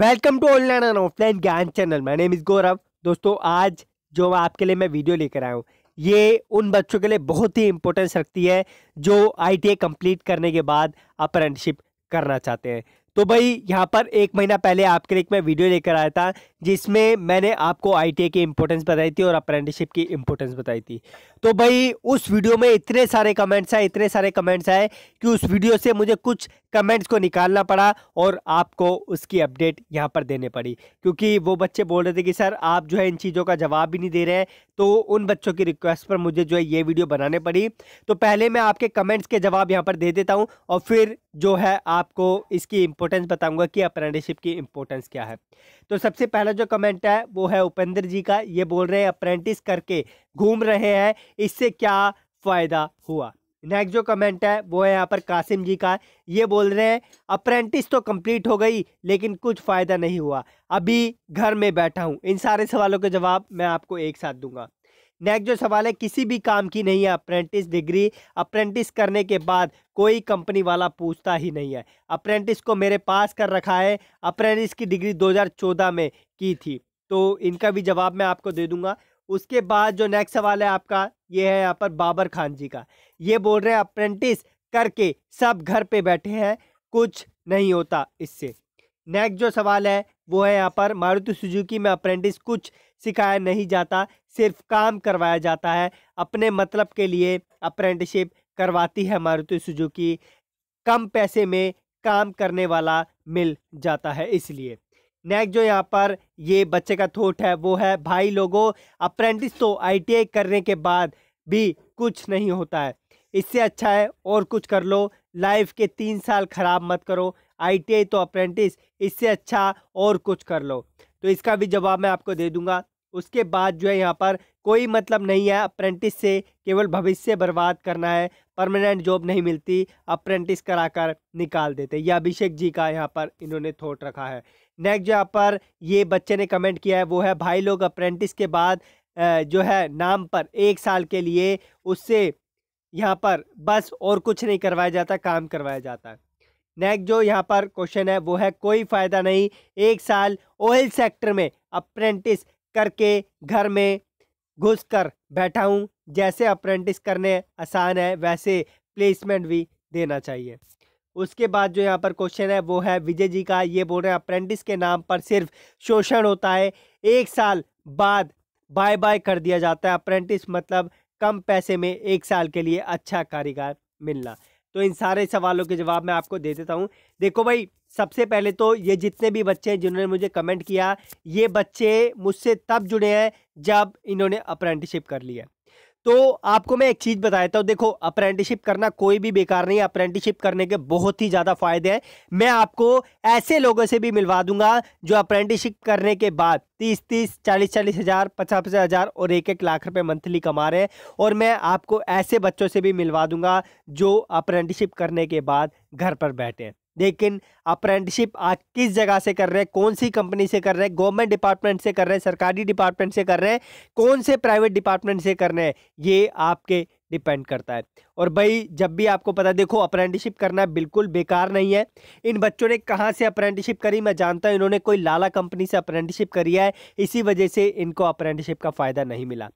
welcome to online and offline Gyan channel my name is Gaurav दोस्तों आज जो आपके लिए मैं वीडियो लेकर आया हूँ ये उन बच्चों के लिए बहुत ही इंपॉर्टेंस रखती है जो आईटीआई कंप्लीट करने के बाद अप्रेंटिसिप करना चाहते हैं तो भाई यहाँ पर एक महीना पहले आपके लिए एक मैं वीडियो लेकर आया था जिसमें मैंने आपको आई की इम्पोर्टेंस बताई थी और अप्रेंटिसशिप की इम्पोर्टेंस बताई थी तो भाई उस वीडियो में इतने सारे कमेंट्स आए इतने सारे कमेंट्स आए कि उस वीडियो से मुझे कुछ कमेंट्स को निकालना पड़ा और आपको उसकी अपडेट यहाँ पर देने पड़ी क्योंकि वो बच्चे बोल रहे थे कि सर आप जो है इन चीज़ों का जवाब ही नहीं दे रहे तो उन बच्चों की रिक्वेस्ट पर मुझे जो है ये वीडियो बनाने पड़ी तो पहले मैं आपके कमेंट्स के जवाब यहाँ पर दे देता हूँ और फिर जो है आपको इसकी इम्पोर्टेंस बताऊँगा कि अप्रेंटिसशिप की इम्पोर्टेंस क्या है तो सबसे पहला जो कमेंट है वो है उपेंद्र जी का ये बोल रहे हैं अप्रेंटिस करके घूम रहे हैं इससे क्या फ़ायदा हुआ नेक्स्ट जो कमेंट है वो है यहाँ पर कासिम जी का ये बोल रहे हैं अप्रेंटिस तो कंप्लीट हो गई लेकिन कुछ फ़ायदा नहीं हुआ अभी घर में बैठा हूँ इन सारे सवालों के जवाब मैं आपको एक साथ दूंगा नेक्स्ट जो सवाल है किसी भी काम की नहीं है अप्रेंटिस डिग्री अप्रेंटिस करने के बाद कोई कंपनी वाला पूछता ही नहीं है अप्रेंटिस को मेरे पास कर रखा है अप्रेंटिस की डिग्री दो में की थी तो इनका भी जवाब मैं आपको दे दूँगा उसके बाद जो नेक्स्ट सवाल है आपका ये है यहाँ पर बाबर खान जी का ये बोल रहे हैं अप्रेंटिस करके सब घर पे बैठे हैं कुछ नहीं होता इससे नेक्स्ट जो सवाल है वो है यहाँ पर मारुति सुजुकी में अप्रेंटिस कुछ सिखाया नहीं जाता सिर्फ काम करवाया जाता है अपने मतलब के लिए अप्रेंटिसशिप करवाती है मारुति सुजुकी कम पैसे में काम करने वाला मिल जाता है इसलिए नेक्स्ट जो यहाँ पर ये बच्चे का थोट है वो है भाई लोगों अप्रेंटिस तो आईटीआई करने के बाद भी कुछ नहीं होता है इससे अच्छा है और कुछ कर लो लाइफ के तीन साल ख़राब मत करो आईटीआई तो अप्रेंटिस इससे अच्छा और कुछ कर लो तो इसका भी जवाब मैं आपको दे दूंगा उसके बाद जो है यहाँ पर कोई मतलब नहीं है अप्रेंटिस से केवल भविष्य बर्बाद करना है परमानेंट जॉब नहीं मिलती अप्रेंटिस कराकर निकाल देते ये अभिषेक जी का यहाँ पर इन्होंने थोट रखा है नेक्स्ट जहाँ पर ये बच्चे ने कमेंट किया है वो है भाई लोग अप्रेंटिस के बाद जो है नाम पर एक साल के लिए उससे यहाँ पर बस और कुछ नहीं करवाया जाता काम करवाया जाता है नेक्स्ट जो यहाँ पर क्वेश्चन है वो है कोई फ़ायदा नहीं एक साल ऑयल सेक्टर में अप्रेंटिस करके घर में घुस कर बैठा हूँ जैसे अप्रेंटिस करने आसान है वैसे प्लेसमेंट भी देना चाहिए उसके बाद जो यहाँ पर क्वेश्चन है वो है विजय जी का ये बोल रहे हैं अप्रेंटिस के नाम पर सिर्फ शोषण होता है एक साल बाद बाय बाय कर दिया जाता है अप्रेंटिस मतलब कम पैसे में एक साल के लिए अच्छा कारीगर मिलना तो इन सारे सवालों के जवाब मैं आपको दे देता हूँ देखो भाई सबसे पहले तो ये जितने भी बच्चे हैं जिन्होंने मुझे कमेंट किया ये बच्चे मुझसे तब जुड़े हैं जब इन्होंने अप्रेंटिसशिप कर लिया तो आपको मैं एक चीज़ बता देता हूँ देखो अप्रेंटिसशिप करना कोई भी बेकार नहीं है अप्रेंटिसशिप करने के बहुत ही ज़्यादा फायदे हैं मैं आपको ऐसे लोगों से भी मिलवा दूंगा जो अप्रेंटिसशिप करने के बाद तीस तीस चालीस चालीस हज़ार पचास पचास हज़ार और एक एक लाख रुपए मंथली कमा रहे हैं और मैं आपको ऐसे बच्चों से भी मिलवा दूंगा जो अप्रेंटिसशिप करने के बाद घर पर बैठे हैं लेकिन अप्रेंटिसिप आज किस जगह से कर रहे हैं कौन सी कंपनी से कर रहे हैं गवर्नमेंट डिपार्टमेंट से कर रहे हैं सरकारी डिपार्टमेंट से कर रहे हैं कौन से प्राइवेट डिपार्टमेंट से कर रहे हैं ये आपके डिपेंड करता है और भाई जब भी आपको पता है देखो अप्रेंटिसिप करना बिल्कुल बेकार नहीं है इन बच्चों ने कहाँ से अप्रेंटिसिप करी मैं जानता हूँ इन्होंने कोई लाला कंपनी से अप्रेंटिसिप करी है इसी वजह से इनको अप्रेंटिसिप का फ़ायदा नहीं मिला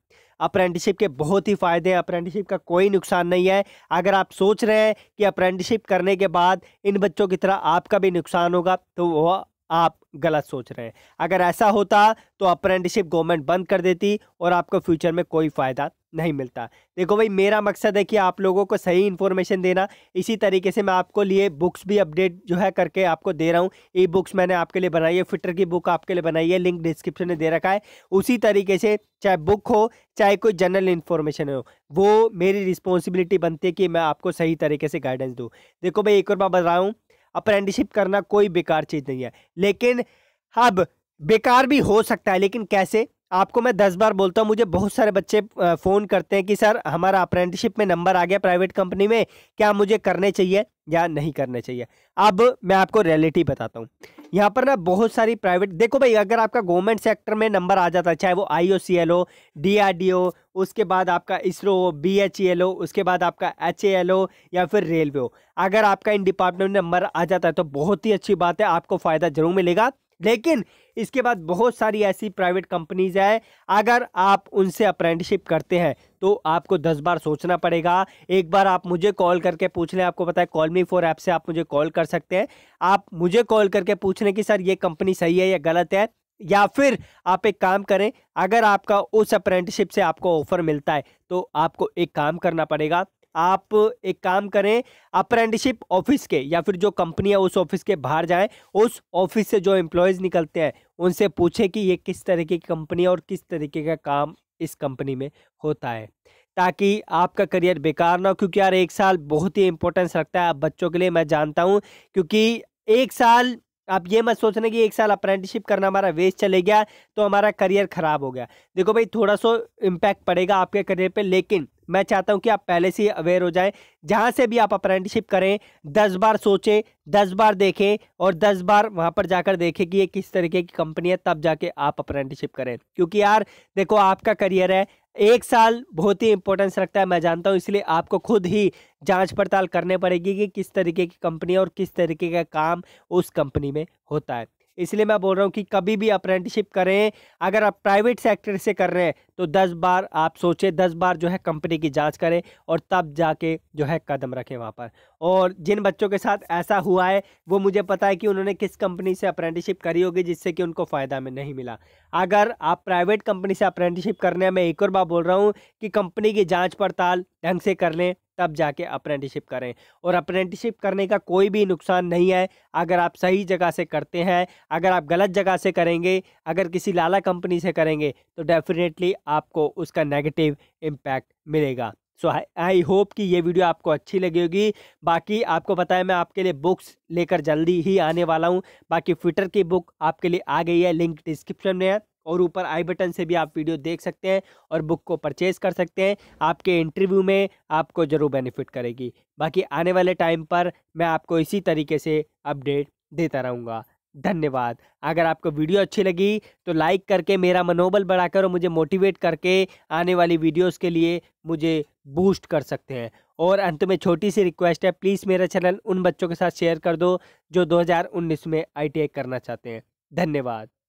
अप्रेंटिसिप के बहुत ही फ़ायदे हैं अप्रेंटिसिप का कोई नुकसान नहीं है अगर आप सोच रहे हैं कि अप्रेंटिसिप करने के बाद इन बच्चों की तरह आपका भी नुकसान होगा तो वह आप गलत सोच रहे हैं अगर ऐसा होता तो अप्रेंटिसिप गवर्नमेंट बंद कर देती और आपको फ्यूचर में कोई फ़ायदा नहीं मिलता देखो भाई मेरा मकसद है कि आप लोगों को सही इन्फॉर्मेशन देना इसी तरीके से मैं आपको लिए बुक्स भी अपडेट जो है करके आपको दे रहा हूँ ई बुक्स मैंने आपके लिए बनाई है फिटर की बुक आपके लिए बनाई है लिंक डिस्क्रिप्शन में दे रखा है उसी तरीके से चाहे बुक हो चाहे कोई जनरल इन्फॉर्मेशन हो वो मेरी रिस्पॉन्सिबिलिटी बनती है कि मैं आपको सही तरीके से गाइडेंस दूँ देखो भाई एक और बात बता रहा हूँ अप्रेंटिसिप करना कोई बेकार चीज़ नहीं है लेकिन अब बेकार भी हो सकता है लेकिन कैसे आपको मैं दस बार बोलता हूँ मुझे बहुत सारे बच्चे फ़ोन करते हैं कि सर हमारा अप्रेंटिसिप में नंबर आ गया प्राइवेट कंपनी में क्या मुझे करने चाहिए या नहीं करने चाहिए अब मैं आपको रियलिटी बताता हूँ यहाँ पर ना बहुत सारी प्राइवेट देखो भाई अगर आपका गवर्नमेंट सेक्टर में नंबर आ जाता है चाहे वो आई ओ सी एल ओ डी आर डी ओ उसके बाद आपका इसरो हो बी एच ई एल ओ उसके बाद आपका एच ए एल ओ या फिर रेलवे हो अगर आपका इन डिपार्टमेंट में नंबर आ जाता है तो बहुत ही अच्छी बात है आपको फ़ायदा जरूर मिलेगा लेकिन इसके बाद बहुत सारी ऐसी प्राइवेट कंपनीज है अगर आप उनसे अप्रेंटिसिप करते हैं तो आपको दस बार सोचना पड़ेगा एक बार आप मुझे कॉल करके पूछ लें आपको पता है कॉल मी फोर ऐप से आप मुझे कॉल कर सकते हैं आप मुझे कॉल करके पूछ लें कि सर ये कंपनी सही है या गलत है या फिर आप एक काम करें अगर आपका उस अप्रेंटिसिप से आपको ऑफर मिलता है तो आपको एक काम करना पड़ेगा आप एक काम करें अप्रेंटिसिप ऑफिस के या फिर जो कंपनी है उस ऑफिस के बाहर जाएं उस ऑफिस से जो एम्प्लॉयज़ निकलते हैं उनसे पूछें कि ये किस तरीके की कंपनी है और किस तरीके का काम इस कंपनी में होता है ताकि आपका करियर बेकार ना हो क्योंकि यार एक साल बहुत ही इंपॉर्टेंस रखता है आप बच्चों के लिए मैं जानता हूँ क्योंकि एक साल आप ये मत सोचने कि एक साल अप्रेंटिसिप करना हमारा वेस्ट चले गया तो हमारा करियर ख़राब हो गया देखो भाई थोड़ा सा इम्पैक्ट पड़ेगा आपके करियर पे लेकिन मैं चाहता हूं कि आप पहले से अवेयर हो जाएं जहां से भी आप अप्रेंटिसिप करें दस बार सोचें दस बार देखें और दस बार वहां पर जाकर देखें कि ये किस तरीके की कंपनी है तब जाके आप अप्रेंटिसिप करें क्योंकि यार देखो आपका करियर है एक साल बहुत ही इंपॉर्टेंस रखता है मैं जानता हूँ इसलिए आपको खुद ही जांच पड़ताल करने पड़ेगी कि किस तरीके की कंपनी और किस तरीके का काम उस कंपनी में होता है इसलिए मैं बोल रहा हूँ कि कभी भी अप्रेंटिसिप करें अगर आप प्राइवेट सेक्टर से कर रहे हैं तो दस बार आप सोचें दस बार जो है कंपनी की जाँच करें और तब जाके जो है कदम रखें वहाँ पर और जिन बच्चों के साथ ऐसा हुआ है वो मुझे पता है कि उन्होंने किस कंपनी से अप्रेंटिसिप करी होगी जिससे कि उनको फ़ायदा में नहीं मिला अगर आप प्राइवेट कंपनी से अप्रेंटिसिप करने मैं एक और बार बोल रहा हूँ कि कंपनी की जाँच पड़ताल ढंग से कर लें तब जाके अप्रेंटिसिप करें और अप्रेंटिसिप करने का कोई भी नुकसान नहीं है अगर आप सही जगह से करते हैं अगर आप गलत जगह से करेंगे अगर किसी लाला कंपनी से करेंगे तो डेफिनेटली आपको उसका नेगेटिव इम्पैक्ट मिलेगा सो आई होप कि ये वीडियो आपको अच्छी लगी होगी बाकी आपको पता है मैं आपके लिए बुक्स लेकर जल्दी ही आने वाला हूँ बाकी ट्विटर की बुक आपके लिए आ गई है लिंक डिस्क्रिप्शन में है और ऊपर आई बटन से भी आप वीडियो देख सकते हैं और बुक को परचेज कर सकते हैं आपके इंटरव्यू में आपको ज़रूर बेनिफिट करेगी बाकी आने वाले टाइम पर मैं आपको इसी तरीके से अपडेट देता रहूँगा धन्यवाद अगर आपको वीडियो अच्छी लगी तो लाइक करके मेरा मनोबल बढ़ाकर और मुझे मोटिवेट करके आने वाली वीडियोस के लिए मुझे बूस्ट कर सकते हैं और अंत में छोटी सी रिक्वेस्ट है प्लीज़ मेरा चैनल उन बच्चों के साथ शेयर कर दो जो 2019 में आई करना चाहते हैं धन्यवाद